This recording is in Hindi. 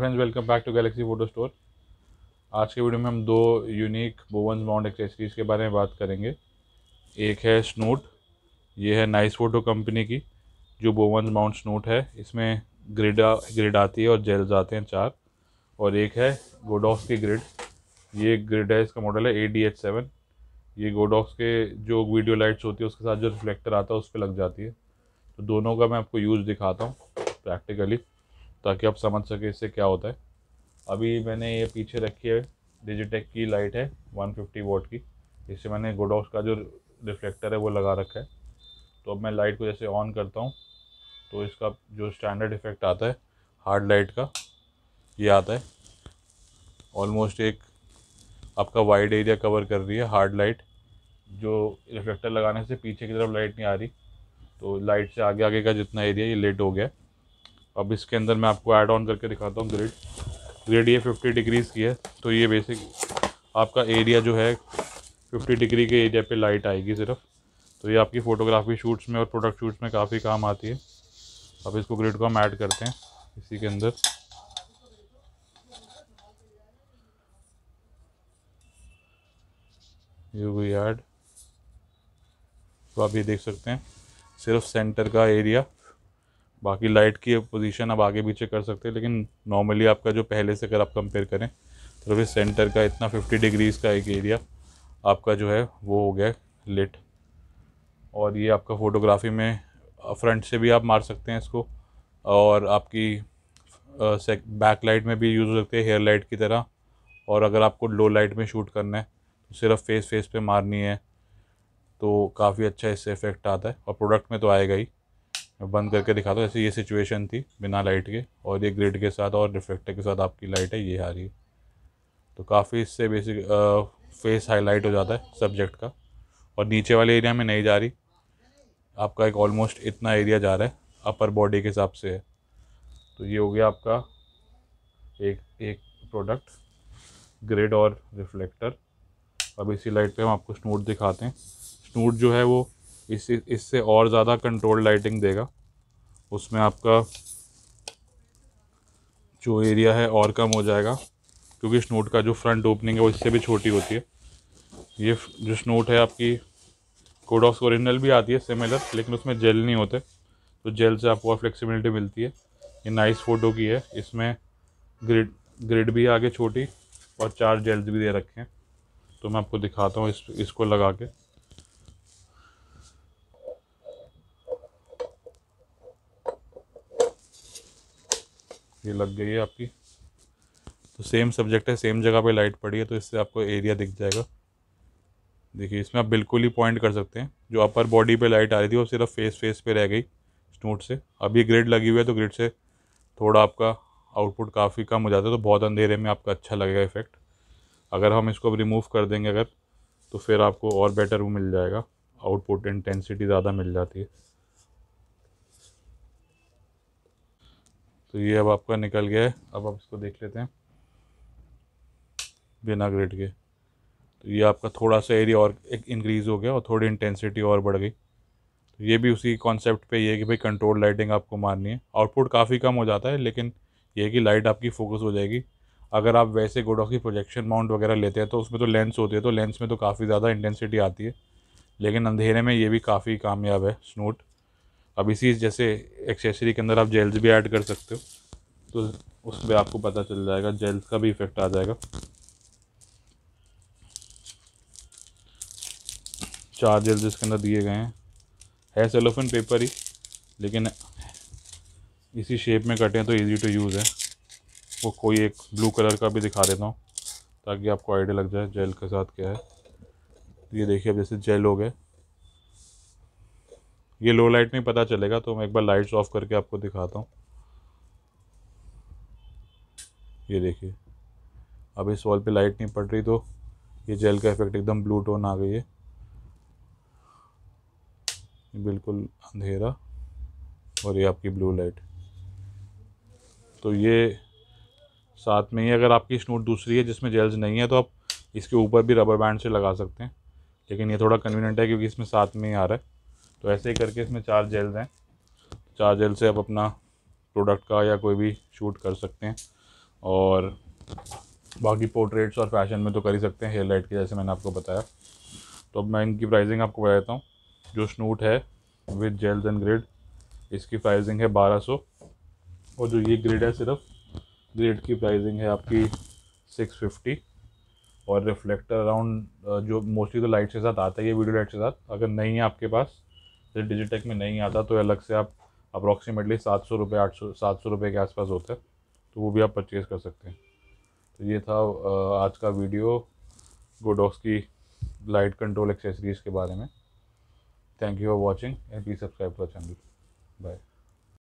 friends welcome back to Galaxy Photo Store आज के वीडियो में हम दो यूनिक बोवन माउंट एक्सेसरीज़ के बारे में बात करेंगे एक है स्नोट ये है नाइस फोटो कंपनी की जो बोवन माउंट स्नोट है इसमें ग्रिड ग्रिड आती है और जेल्स आते हैं चार और एक है गोडॉक्स की ग्रिड ये ग्रिड है इसका मॉडल है ए डी एच सेवन ये गोडॉक्स के जो वीडियो लाइट्स होती है उसके साथ जो रिफ्लेक्टर आता है उस पर लग जाती है तो दोनों का मैं आपको यूज़ दिखाता हूँ प्रैक्टिकली ताकि आप समझ सकें इससे क्या होता है अभी मैंने ये पीछे रखी है डिजिटेक की लाइट है 150 फिफ्टी वोट की इससे मैंने गोडॉक्स का जो रिफ्लेक्टर है वो लगा रखा है तो अब मैं लाइट को जैसे ऑन करता हूँ तो इसका जो स्टैंडर्ड इफ़ेक्ट आता है हार्ड लाइट का ये आता है ऑलमोस्ट एक आपका वाइड एरिया कवर कर रही है हार्ड लाइट जो रिफ्लेक्टर लगाने से पीछे की तरफ लाइट नहीं आ रही तो लाइट से आगे आगे का जितना एरिया ये लेट हो गया है अब इसके अंदर मैं आपको ऐड ऑन करके दिखाता हूँ ग्रिड ग्रिड ये फिफ्टी डिग्रीज़ की है तो ये बेसिक आपका एरिया जो है फिफ्टी डिग्री के एरिया पे लाइट आएगी सिर्फ तो ये आपकी फ़ोटोग्राफी शूट्स में और प्रोडक्ट शूट्स में काफ़ी काम आती है अब इसको ग्रिड को हम ऐड करते हैं इसी के अंदर ये वी एड ऐड तो आप ये देख सकते हैं सिर्फ सेंटर का एरिया बाकी लाइट की पोजीशन आप आगे पीछे कर सकते हैं लेकिन नॉर्मली आपका जो पहले से अगर आप कंपेयर करें तो फिर सेंटर का इतना फिफ्टी डिग्रीज़ का एक एरिया आपका जो है वो हो गया लिट और ये आपका फ़ोटोग्राफी में फ्रंट से भी आप मार सकते हैं इसको और आपकी बैक लाइट में भी यूज़ हो सकते हैं हेयर लाइट की तरह और अगर आपको लो लाइट में शूट करना है तो सिर्फ फेस फेस पे मारनी है तो काफ़ी अच्छा इससे इफेक्ट आता है और प्रोडक्ट में तो आएगा ही मैं बंद करके दिखा दो ऐसे ये सिचुएशन थी बिना लाइट के और ये ग्रिड के साथ और रिफ्लेक्टर के साथ आपकी लाइट है ये आ रही है तो काफ़ी इससे बेसिक फेस हाईलाइट हो जाता है सब्जेक्ट का और नीचे वाले एरिया में नहीं जा रही आपका एक ऑलमोस्ट इतना एरिया जा रहा है अपर बॉडी के हिसाब से है तो ये हो गया आपका एक एक प्रोडक्ट ग्रिड और रिफ्लेक्टर अब इसी लाइट पे हम आपको स्नूट दिखाते हैं स्नूट जो है वो इस इससे और ज़्यादा कंट्रोल लाइटिंग देगा उसमें आपका जो एरिया है और कम हो जाएगा क्योंकि स्नोट का जो फ्रंट ओपनिंग है वो इससे भी छोटी होती है ये जो स्नोट है आपकी कोड ऑफ ओरिजिनल भी आती है सिमिलर लेकिन उसमें जेल नहीं होते तो जेल से आपको फ्लेक्सिबिलिटी मिलती है ये नाइस फ़ोटो की है इसमें ग्रिड ग्रिड भी आगे छोटी और चार जेल्स भी दे रखे हैं तो मैं आपको दिखाता हूँ इस इसको लगा के ये लग गई है आपकी तो सेम सब्जेक्ट है सेम जगह पे लाइट पड़ी है तो इससे आपको एरिया दिख जाएगा देखिए इसमें आप बिल्कुल ही पॉइंट कर सकते हैं जो अपर बॉडी पे लाइट आ रही थी वो सिर्फ फेस फेस पे रह गई स्नूट से अभी ग्रिड लगी हुई है तो ग्रिड से थोड़ा आपका आउटपुट काफ़ी कम हो जाता है तो बहुत अंधेरे में आपका अच्छा लगेगा इफेक्ट अगर हम इसको अब रिमूव कर देंगे अगर तो फिर आपको और बेटर वो मिल जाएगा आउटपुट इंटेंसिटी ज़्यादा मिल जाती है तो ये अब आपका निकल गया है अब आप इसको देख लेते हैं बिना ग्रेड के तो ये आपका थोड़ा सा एरिया और एक इंक्रीज़ हो गया और थोड़ी इंटेंसिटी और बढ़ गई तो ये भी उसी कॉन्सेप्ट पे ये है कि भाई कंट्रोल लाइटिंग आपको मारनी है आउटपुट काफ़ी कम हो जाता है लेकिन ये कि लाइट आपकी फोकस हो जाएगी अगर आप वैसे गोडॉक की प्रोजेक्शन माउंट वगैरह लेते हैं तो उसमें तो लेंस होती है तो लेंस में तो काफ़ी ज़्यादा इंटेंसिटी आती है लेकिन अंधेरे में ये भी काफ़ी कामयाब है स्नूट अब इसी जैसे एक्सेसरी के अंदर आप जेल्स भी ऐड कर सकते हो तो उस पर आपको पता चल जाएगा जेल्स का भी इफ़ेक्ट आ जाएगा चार जेल्स इसके अंदर दिए गए हैं है सेलोफिन पेपर ही लेकिन इसी शेप में कटें तो इजी टू यूज़ है वो कोई एक ब्लू कलर का भी दिखा देता हूँ ताकि आपको आइडिया लग जाए जेल के साथ क्या है ये देखिए अब जैसे जेल हो गए ये लो लाइट में पता चलेगा तो मैं एक बार लाइट्स ऑफ करके आपको दिखाता हूँ ये देखिए अब इस वॉल पे लाइट नहीं पड़ रही तो ये जेल का इफेक्ट एकदम ब्लू टोन आ गई है बिल्कुल अंधेरा और ये आपकी ब्लू लाइट तो ये साथ में ही अगर आपकी स्नूट दूसरी है जिसमें जेल्स नहीं है तो आप इसके ऊपर भी रबर बैंड से लगा सकते हैं लेकिन ये थोड़ा कन्वीनियंट है क्योंकि इसमें साथ में ही आ रहा है तो ऐसे ही करके इसमें चार जेल्स हैं चार जेल से आप अपना प्रोडक्ट का या कोई भी शूट कर सकते हैं और बाकी पोर्ट्रेट्स और फैशन में तो कर ही सकते हैं हेयर लाइट की जैसे मैंने आपको बताया तो अब मैं इनकी प्राइसिंग आपको बता देता हूँ जो स्नूट है विद जेल्स एंड ग्रिड इसकी प्राइसिंग है बारह सौ और जो ये ग्रिड है सिर्फ ग्रिड की प्राइसिंग है आपकी सिक्स फिफ्टी और रिफ्लेक्टर अराउंड जो मोस्टली तो लाइट के साथ आता है ये वीडियो लाइट के साथ अगर नहीं है आपके पास जैसे डिजिटेक में नहीं आता तो अलग से आप अप्रॉक्सीमेटली सात सौ रुपये आठ सौ सात सौ रुपये के आसपास होते हैं तो वो भी आप परचेज़ कर सकते हैं तो ये था आज का वीडियो गोडॉक्स की लाइट कंट्रोल एक्सेसरीज़ के बारे में thank you for watching and please subscribe to our channel bye